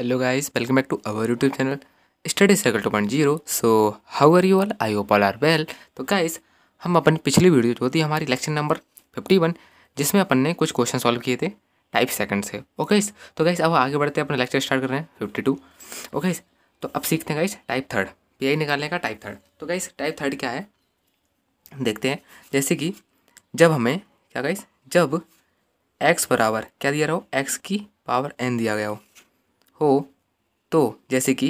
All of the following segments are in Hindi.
hello welcome back to our YouTube channel study circle two point zero so how are you all I hope all are well तो गाइस हम अपन पिछली वीडियो जो थी हमारी लेक्चर नंबर फिफ्टी वन जिसमें अपन ने कुछ क्वेश्चन सॉल्व किए थे टाइप सेकंड से ओके oh okay, तो गाइस अब आगे बढ़ते हैं अपने लेक्चर स्टार्ट कर रहे हैं फिफ्टी टू ओके तो अब सीखते हैं गाइस टाइप थर्ड आई निकालने का टाइप थर्ड तो गाइस टाइप थर्ड क्या है देखते हैं जैसे कि जब हमें क्या गाइस जब एक्स बराबर क्या दिया रहा हो एक्स की पावर एन दिया गया हो हो तो जैसे कि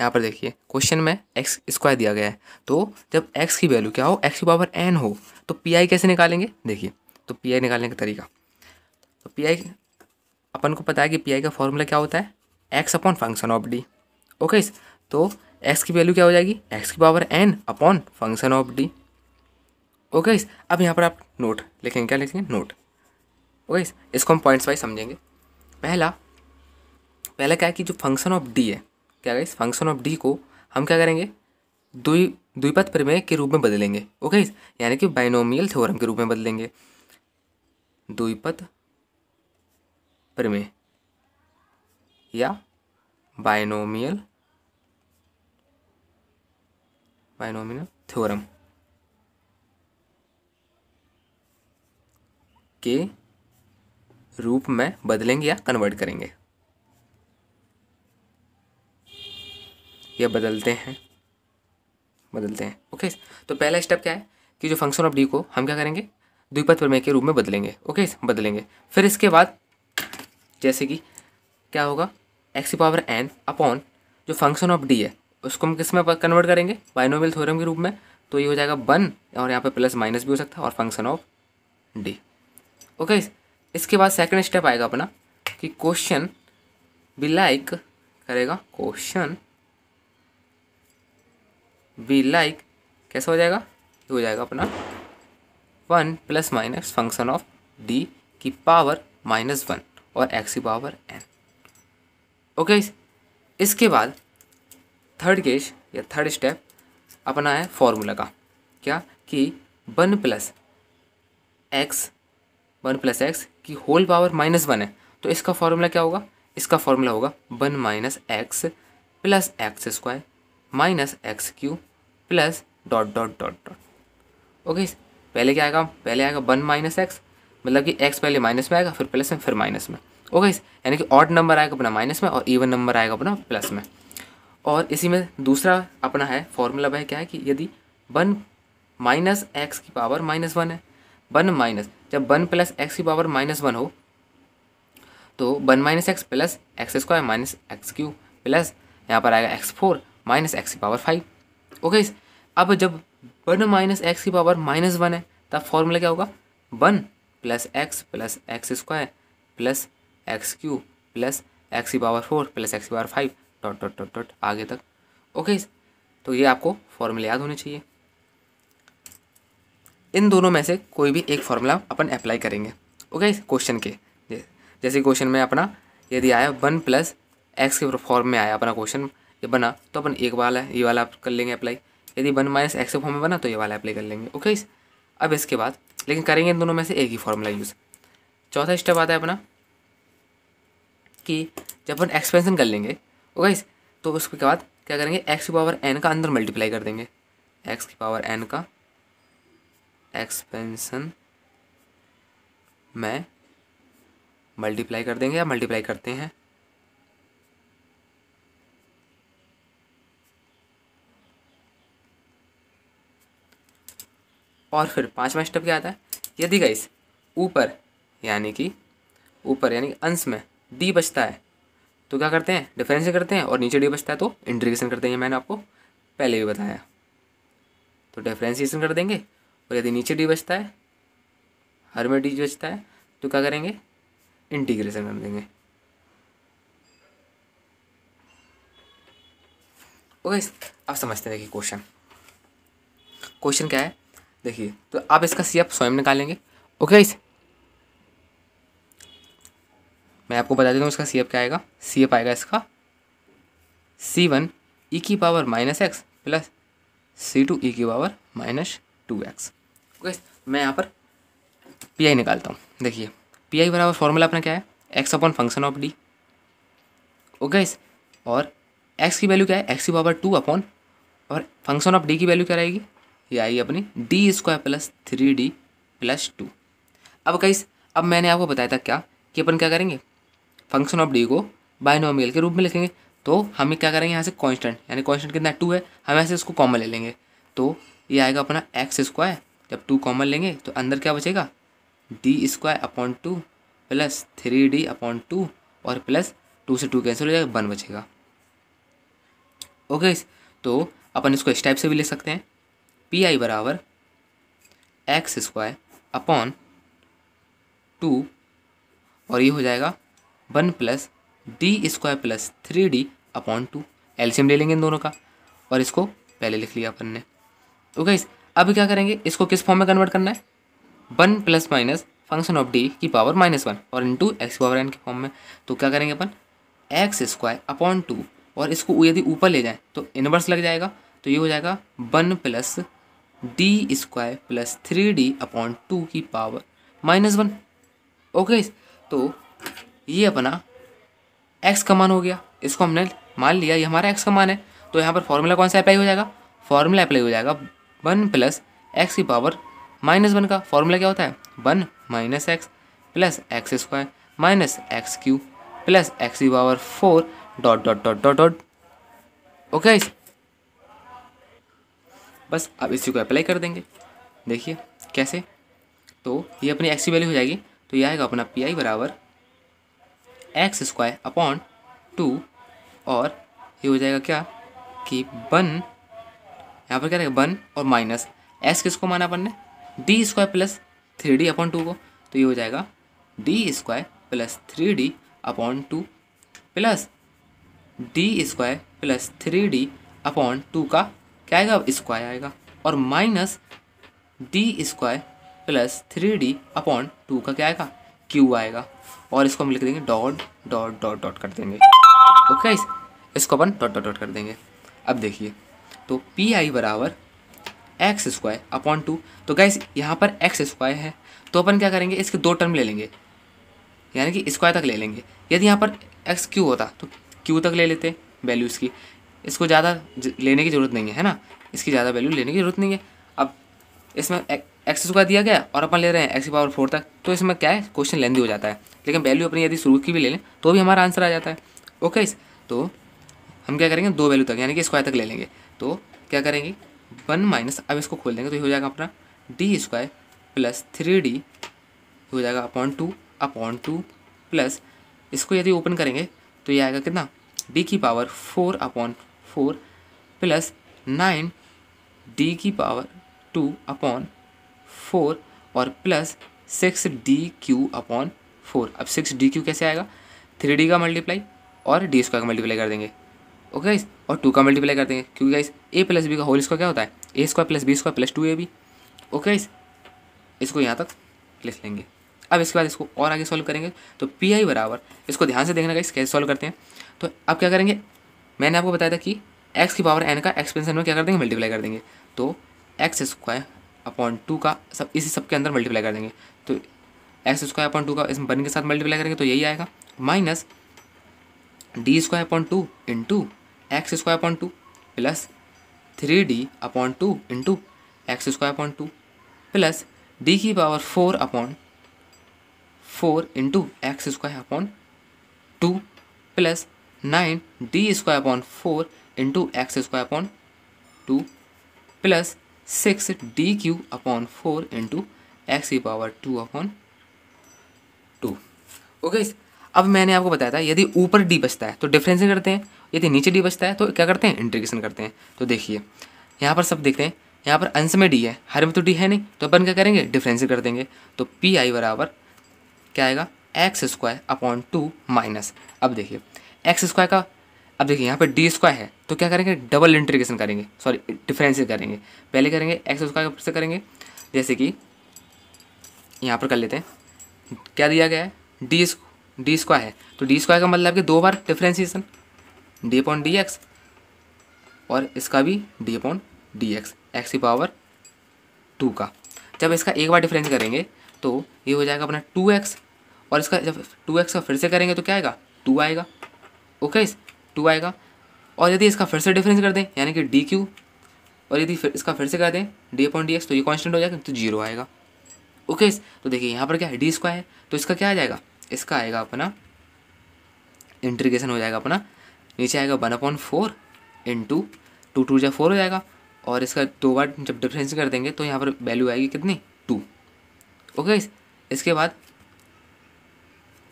यहाँ पर देखिए क्वेश्चन में एक्स स्क्वायर दिया गया है तो जब एक्स की वैल्यू क्या हो एक्स की पावर एन हो तो पी आई कैसे निकालेंगे देखिए तो पी आई निकालने का तरीका तो पी आई अपन को पता है कि पी आई का फॉर्मूला क्या होता है x upon function of D okay तो एक्स की वैल्यू क्या हो जाएगी एक्स की power n upon function of D okay अब यहाँ पर आप नोट लिखेंगे क्या लिखेंगे नोट ओके इसको हम पॉइंट्स वाइज समझेंगे पहला पहले क्या है कि जो फंक्शन ऑफ डी है क्या गाइस फंक्शन ऑफ डी को हम क्या करेंगे दुई द्विपद प्रमेय के रूप में बदलेंगे ओके यानी कि बाइनोमियल थ्योरम के रूप में बदलेंगे द्विपद प्रमेय या बाइनोमियल बाइनोमियल थ्योरम के रूप में बदलेंगे या कन्वर्ट करेंगे या बदलते हैं बदलते हैं ओके तो पहला स्टेप क्या है कि जो फंक्शन ऑफ डी को हम क्या करेंगे द्विपद प्रमेय के रूप में बदलेंगे ओके बदलेंगे फिर इसके बाद जैसे कि क्या होगा एक्स पावर एन अपॉन जो फंक्शन ऑफ डी है उसको हम किस में कन्वर्ट करेंगे बाइनोमियल थ्योरम के रूप में तो ये हो जाएगा वन और यहाँ पे प्लस माइनस भी हो सकता है और फंक्शन ऑफ डी ओके इसके बाद सेकंड स्टेप आएगा अपना कि क्वेश्चन बी लाइक करेगा क्वेश्चन वी लाइक कैसा हो जाएगा ये हो जाएगा अपना one plus minus function of D की पावर माइनस वन और एक्स की पावर एन ओके इसके बाद थर्ड केस या थर्ड स्टेप अपना है फॉर्मूला का क्या कि one plus x one plus x की होल पावर माइनस वन है तो इसका फॉर्मूला क्या होगा इसका फॉर्मूला होगा one minus x plus x square minus x cube plus dot dot dot dot okay पहले क्या आएगा पहले आएगा वन माइनस एक्स मतलब कि एक्स पहले माइनस में आएगा फिर प्लस में फिर माइनस में ओके यानी कि ऑड नंबर आएगा अपना माइनस में और इवन नंबर आएगा अपना प्लस में और इसी में दूसरा अपना है फॉर्मूला भाई क्या है कि यदि वन माइनस एक्स की पावर माइनस वन है वन माइनस जब वन प्लस एक्स की पावर माइनस वन हो तो one minus x plus x square minus x cube plus यहाँ पर आएगा एक्स फोर माइनस एक्स की पावर फाइव ओके अब जब वन माइनस एक्स की पावर माइनस वन है तब फॉर्मूला क्या होगा one plus x plus x square plus x cube plus x की पावर फोर प्लस एक्स की power five dot dot dot dot आगे तक ओके तो ये आपको फॉर्मूला याद होने चाहिए इन दोनों में से कोई भी एक फॉर्मूला अपन अप्लाई करेंगे ओके क्वेश्चन के जैसे क्वेश्चन में अपना यदि आया वन प्लस एक्स के फॉर्म में आया अपना क्वेश्चन ये बना तो अपन एक वाला है ये वाला आप कर लेंगे अप्लाई यदि वन माइनस एक्स के फॉर्म में बना तो ये वाला अप्लाई कर लेंगे ओके इस अब इसके बाद लेकिन करेंगे इन दोनों में से एक ही फॉर्मूला यूज़ चौथा स्टेप आता है अपना कि जब अपन एक्सपेंसन कर लेंगे ओके इस तो उसके बाद क्या करेंगे एक्स की पावर एन का अंदर मल्टीप्लाई कर देंगे एक्स की पावर एन का एक्सपेंसन में मल्टीप्लाई कर देंगे या मल्टीप्लाई करते हैं और फिर पाँचवा स्टेप क्या आता है यदि गाइस ऊपर यानी कि ऊपर यानी कि अंश में डी बचता है तो क्या करते हैं डिफरेंस करते हैं और नीचे डी बचता है तो इंटीग्रेशन करते हैं मैंने आपको पहले भी बताया तो डिफ्रेंशिएशन कर देंगे और यदि नीचे डी बचता है हर में डी बचता है तो क्या करेंगे इंटीग्रेशन कर देंगे ओके तो अब समझते हैं कि क्वेश्चन क्वेश्चन क्या है देखिए तो आप इसका सी एफ स्वयं निकालेंगे ओके इस मैं आपको बता देता हूँ इसका सी एफ क्या आएगा सी एफ आएगा इसका सी वन ई की power minus x plus C two e की power minus two x okay मैं यहाँ पर पी आई निकालता हूँ देखिए पी आई बराबर फॉर्मूला अपना क्या है x upon function of D okay और एक्स की वैल्यू क्या है एक्स की पावर टू अपॉन और फंक्शन ऑफ डी की वैल्यू क्या रहेगी ये आई अपनी D square plus three D plus two अब कई अब मैंने आपको बताया था क्या कि अपन क्या करेंगे फंक्शन ऑफ डी को बाइनोमियल के रूप में लिखेंगे तो हम क्या करेंगे यहाँ से कॉन्स्टेंट यानी कॉन्स्टेंट कितना टू है हम ऐसे इसको कॉमन ले लेंगे तो ये आएगा अपना एक्स स्क्वायर जब टू कॉमन लेंगे तो अंदर क्या बचेगा D square upon two plus three D upon two और प्लस टू से टू कैंसिल हो जाएगा वन बचेगा ओके तो अपन इसको इस टाइप से भी ले सकते हैं पी आई बराबर एक्स स्क्वायर अपॉन टू और ये हो जाएगा one plus D square plus three D upon two एल्शियम ले लेंगे इन दोनों का और इसको पहले लिख लिया अपन ने ओके तो इस अब क्या करेंगे इसको किस फॉर्म में कन्वर्ट करना है one plus minus function of D की पावर माइनस वन और into x power n के फॉर्म में तो क्या करेंगे अपन एक्स स्क्वायर अपॉन टू और इसको यदि ऊपर ले जाएं तो इनवर्स लग जाएगा तो ये हो जाएगा one plus D square plus three D upon two की पावर माइनस वन ओके तो ये अपना एक्स का मान हो गया इसको हमने मान लिया ये हमारा एक्स का मान है तो यहाँ पर फॉर्मूला कौन सा अप्लाई हो जाएगा फॉर्मूला अप्लाई हो जाएगा वन प्लस एक्स की पावर माइनस वन का फॉर्मूला क्या होता है one minus x plus x square minus x cube plus x की power four dot dot dot dot dot okay बस अब इसी को अप्लाई कर देंगे देखिए कैसे तो ये अपनी एक्स की वैल्यू हो जाएगी तो ये आएगा अपना पी आई बराबर एक्स स्क्वायर अपॉन टू और ये हो जाएगा क्या कि वन यहाँ पर क्या रहेगा वन और माइनस एक्स किसको माना अपन ने D square plus three D upon two को तो ये हो जाएगा D square plus three D upon two plus D square plus three D upon two का क्या आएगा स्क्वायर आएगा और minus D square plus three D upon two का क्या आएगा क्यू आएगा और इसको हम लिख देंगे डॉट डॉट डॉट डॉट कर देंगे ओके इसको अपन डॉट डॉट डॉट कर देंगे अब देखिए तो पी आई बराबर एक्स स्क्वायर अपॉन टू तो इस यहाँ पर एक्स स्क्वायर है तो अपन क्या करेंगे इसके दो टर्म ले लेंगे यानी कि स्क्वायर तक ले लेंगे यदि यहाँ पर एक्स क्यू होता तो क्यू तक ले लेते वैल्यू इसकी इसको ज़्यादा लेने की ज़रूरत नहीं है है ना इसकी ज़्यादा वैल्यू लेने की ज़रूरत नहीं है अब इसमें एक्स का दिया गया और अपन ले रहे हैं एक्स पावर फोर तक तो इसमें क्या है क्वेश्चन लेंदी हो जाता है लेकिन वैल्यू अपनी यदि शुरू की भी ले लें तो भी हमारा आंसर आ जाता है ओके इस तो हम क्या करेंगे दो वैल्यू तक यानी कि स्क्वायर तक ले लेंगे तो क्या करेंगे वन माइनस अब इसको खोल देंगे तो ये हो जाएगा अपना D square plus three D हो जाएगा upon two upon two plus इसको यदि ओपन करेंगे तो ये आएगा कितना डी की power four upon four plus nine D की पावर टू अपॉन फोर और plus six D cube upon four अब सिक्स डी क्यू कैसे आएगा थ्री डी का मल्टीप्लाई और डी स्क्वायर का मल्टीप्लाई कर देंगे ओके गाइस और टू का मल्टीप्लाई कर देंगे क्योंकि गाइस ए प्लस बी का होल स्क्वायर क्या होता है A square plus B square plus two A B okay guys इसको यहाँ तक लिख लेंगे अब इसके बाद इसको और आगे सॉल्व करेंगे तो पी आई बराबर इसको ध्यान से देखना गाइस कैसे सॉल्व करते हैं तो अब क्या करेंगे मैंने आपको बताया था कि एक्स की पावर एन का एक्सपेंशन में क्या कर देंगे मल्टीप्लाई कर देंगे तो एक्स स्क्वायर अपॉन टू का सब इसी सब के अंदर मल्टीप्लाई कर देंगे तो एक्स स्क्वायर अपॉन टू का इस बन के साथ मल्टीप्लाई करेंगे तो यही आएगा minus D square upon two into x square upon two plus three D upon two into x square upon two plus D की power four upon four into x square upon two plus nine D square upon four into x square upon two plus six D cube upon four into x की power two upon two okay अब मैंने आपको बताया था यदि ऊपर डी बचता है तो डिफ्रेंसिंग करते हैं यदि नीचे डी बचता है तो क्या करते हैं इंटीग्रेशन करते हैं तो देखिए यहाँ पर सब देखते हैं यहाँ पर अंश में डी है हर में तो डी है नहीं तो अपन क्या करेंगे डिफ्रेंसिंग कर देंगे तो पी आई बराबर क्या आएगा x square upon two minus अब देखिए एक्स स्क्वायर का अब देखिए यहाँ पर डी स्क्वायर है तो क्या करेंगे डबल इंटीग्रेशन करेंगे सॉरी डिफ्रेंशिएट करेंगे पहले करेंगे एक्स स्क्वायर से करेंगे जैसे कि यहाँ पर कर लेते हैं क्या दिया गया है डी डी स्क्वायर है तो डी स्क्वायर का मतलब कि दो बार differentiation d upon d x और इसका भी d upon d x x की पावर टू का जब इसका एक बार डिफरेंस करेंगे तो ये हो जाएगा अपना टू एक्स और इसका जब टू एक्स का फिर से करेंगे तो क्या आएगा टू आएगा ओके टू आएगा और यदि इसका फिर से डिफरेंस कर दें यानी कि डी क्यू और यदि फिर इसका फिर से कर दें डी अपॉन डी एक्स तो ये कॉन्स्टेंट हो जाएगा तो जीरो आएगा ओके तो देखिए यहाँ पर क्या है डी स्क्वायर है तो इसका क्या आ जाएगा इसका आएगा अपना इंट्रीगेशन हो जाएगा अपना नीचे आएगा one upon four into two two या फोर हो जाएगा और इसका दो बार जब डिफरेंस कर देंगे तो यहाँ पर वैल्यू आएगी कितनी टू ओके इसके बाद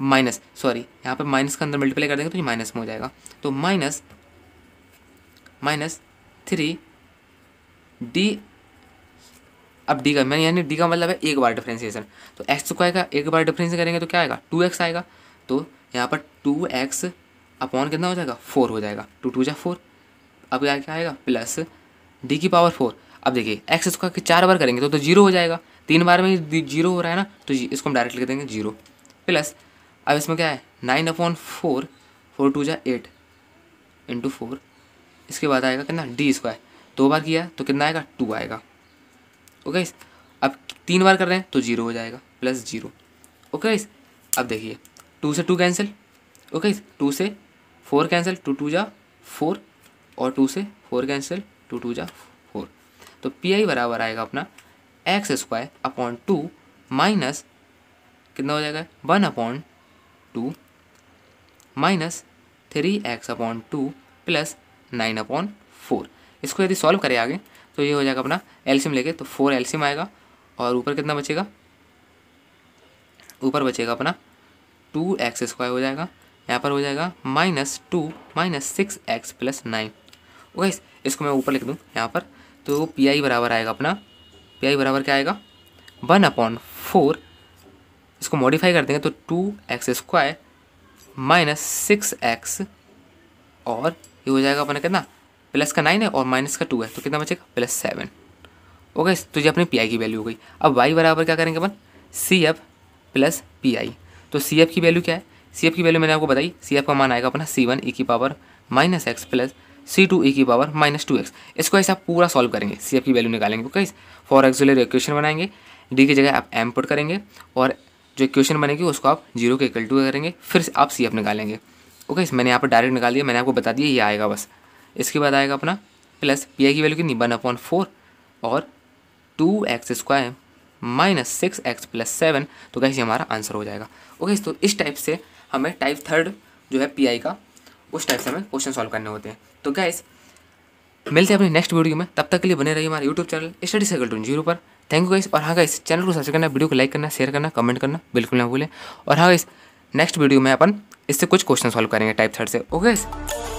माइनस सॉरी यहाँ पर माइनस का अंदर मल्टीप्लाई कर देंगे तो ये माइनस में हो जाएगा तो माइनस माइनस थ्री डी अब डी का मैंने यानी डी का मतलब है एक बार डिफ्रेंसिएशन तो एक्स स्क्वायर का एक बार डिफ्रेंस करेंगे तो क्या आएगा टू एक्स आएगा तो यहाँ पर टू एक्स अपॉन कितना हो जाएगा फोर हो जाएगा टू टू जा फोर अब यहाँ क्या आएगा प्लस डी की पावर फोर अब देखिए एक्स स्क्वायर के चार बार करेंगे तो तो जीरो हो जाएगा तीन बार में जीरो हो रहा है ना तो इसको हम डायरेक्ट लिख देंगे जीरो प्लस अब इसमें क्या है nine upon four four two जा एट इंटू फोर इसके बाद आएगा कितना डी स्क्वायर दो बार किया तो कितना आएगा टू आएगा ओके इस अब तीन बार कर रहे हैं तो जीरो हो जाएगा प्लस जीरो ओके इस अब देखिए टू से टू कैंसिल ओके इस टू से फोर कैंसिल टू टू जा फोर और टू से फोर कैंसिल टू टू जा फोर तो पी आई बराबर आएगा अपना x square upon two minus कितना हो जाएगा one upon two minus three x upon two plus nine upon four इसको यदि सॉल्व करें आगे तो ये हो जाएगा अपना एल्सियम लेके तो फोर एल्सीम आएगा और ऊपर कितना बचेगा ऊपर बचेगा अपना टू एक्स स्क्वायर हो जाएगा यहाँ पर हो जाएगा minus two minus six x plus nine okay इसको मैं ऊपर लिख दूँ यहाँ पर तो पी आई बराबर आएगा अपना पी आई बराबर क्या आएगा वन अपॉन फोर इसको मॉडिफाई कर देंगे तो two x square minus six x और ये हो जाएगा अपना कितना प्लस का नाइन है और माइनस का टू है तो कितना बचेगा प्लस सेवन ओके तो ये अपनी पी आई की वैल्यू हो गई अब वाई बराबर क्या करेंगे अपन C F plus P I तो सी एफ की वैल्यू क्या है सी एफ की वैल्यू मैंने आपको बताई सी एफ का मान आएगा अपना सी वन ई की power minus x plus C two e की पावर माइनस टू एक्स इसको ऐसा पूरा सॉल्व करेंगे सी एफ की वैल्यू निकालेंगे ओके फॉर एक्सुलर इक्वेशन बनाएंगे डी की जगह आप एम पुट करेंगे और जो इक्वेशन बनेगी उसको आप जीरो के इक्वल टू करेंगे फिर आप सी एफ निकालेंगे ओके इस मैंने यहाँ पर डायरेक्ट निकाल दिया मैंने आपको बता दिया ये आएगा बस इसके बाद आएगा अपना प्लस पी आई की वैल्यू कितनी वन अपॉन फोर और two x square minus six x plus seven तो कैसे हमारा आंसर हो जाएगा ओके तो इस टाइप से हमें टाइप थर्ड जो है पी आई का उस टाइप से हमें क्वेश्चन सॉल्व करने होते हैं तो गैस मिलते हैं अपने नेक्स्ट वीडियो में तब तक के लिए बने रहिए हमारे YouTube channel study circle two zero पर थैंक यू गाइस और हाँ गाइस चैनल को सब्सक्राइब करना वीडियो को लाइक करना शेयर करना कमेंट करना बिल्कुल ना भूलें और हाँ गाइस नेक्स्ट वीडियो में अपन इससे कुछ क्वेश्चन सॉल्व करेंगे टाइप थर्ड से ओके गाइस